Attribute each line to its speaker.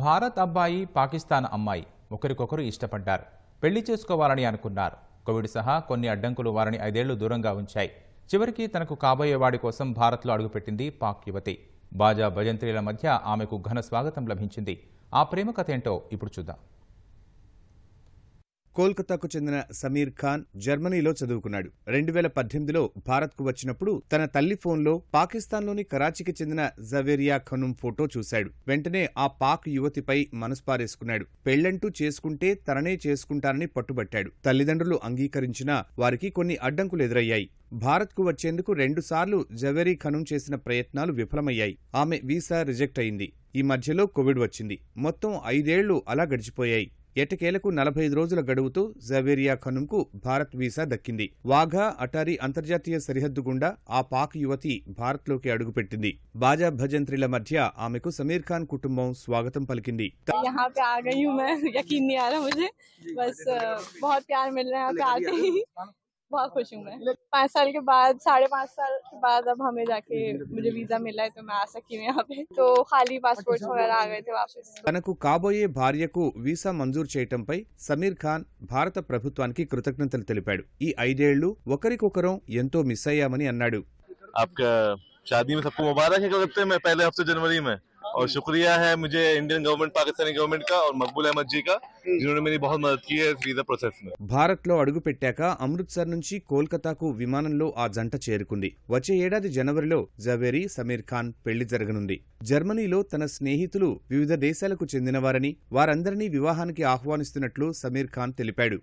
Speaker 1: భారత్ అబ్బాయి పాకిస్తాన్ అమ్మాయి ఒకరికొకరు ఇష్టపడ్డారు పెళ్లి చేసుకోవాలని అనుకున్నారు కోవిడ్ సహా కొన్ని అడ్డంకులు వారిని ఐదేళ్లు దూరంగా ఉంచాయి చివరికి తనకు కాబోయేవాడి కోసం భారత్లో అడుగుపెట్టింది పాక్ యువతి బాజా భజంత్రీల మధ్య ఆమెకు ఘన స్వాగతం లభించింది ఆ ప్రేమ కథ ఏంటో ఇప్పుడు చూద్దాం
Speaker 2: కోల్కతాకు చెందిన సమీర్ ఖాన్ జర్మనీలో చదువుకున్నాడు రెండు వేల పద్దెనిమిదిలో భారత్కు వచ్చినప్పుడు తన తల్లి ఫోన్లో పాకిస్తాన్లోని కరాచీకి చెందిన జవేరియా ఖనుం ఫోటో చూశాడు వెంటనే ఆ పాక్ యువతిపై మనస్పారేసుకున్నాడు పెళ్లంటూ చేసుకుంటే తననే చేసుకుంటానని పట్టుబట్టాడు తల్లిదండ్రులు అంగీకరించినా వారికి కొన్ని అడ్డంకులు ఎదురయ్యాయి భారత్కు వచ్చేందుకు రెండుసార్లు జవేరీ ఖనుం చేసిన ప్రయత్నాలు విఫలమయ్యాయి ఆమె వీసా రిజెక్ట్ అయింది ఈ మధ్యలో కోవిడ్ వచ్చింది మొత్తం ఐదేళ్లు అలా గడిచిపోయాయి ఎటకేలకు నలభై ఐదు రోజుల గడువుతో జవేరియా ఖనుంకు భారత్ వీసా దక్కింది వాఘా అటారీ అంతర్జాతీయ సరిహద్దు గుండా ఆ పాక్ యువతి భారత్లోకి అడుగుపెట్టింది బాజా భజంత్రిల మధ్య ఆమెకు సమీర్ ఖాన్ కుటుంబం స్వాగతం పలికింది
Speaker 3: बहुत खुश हूँ मैं पाँच साल के बाद साढ़े पाँच साल के बाद अब हमें जाके मुझे वीजा मिला है तो मैं आ सकी हूँ यहाँ पे तो खाली पासपोर्ट अच्छा, वगैरह आ गए थे वापस
Speaker 2: తనకు కాబోయే భార్యకు వీసా మంజూరు చేయటంపై సమీర్ ఖాన్ భారత ప్రభుత్వానికి కృతజ్ఞతలు తెలిపాడు ఈ ఐదేళ్లు आपका शादी में सबको मुबारक है लगते हैं मैं पहले हफ्ते जनवरी में और शुक्रिया है मुझे इंडियन गवर्नमेंट पाकिस्तानी गवर्नमेंट का और मकबूल अहमद जी का जिन्होंने मेरी बहुत मदद की है వీసా ప్రాసెస్ భారత్ లో అడుగుపెట్టాక అమృత్సర్ నుంచి కోల్కతాకు విమానంలో ఆ జంట చేరుకుంది వచ్చే ఏడాది జనవరిలో జవేరీ సమీర్ ఖాన్ పెళ్లి జరగనుంది జర్మనీలో తన స్నేహితులు వివిధ దేశాలకు చెందిన చెందినవారని వారందరినీ వివాహానికి ఆహ్వానిస్తున్నట్లు సమీర్ ఖాన్ తెలిపాడు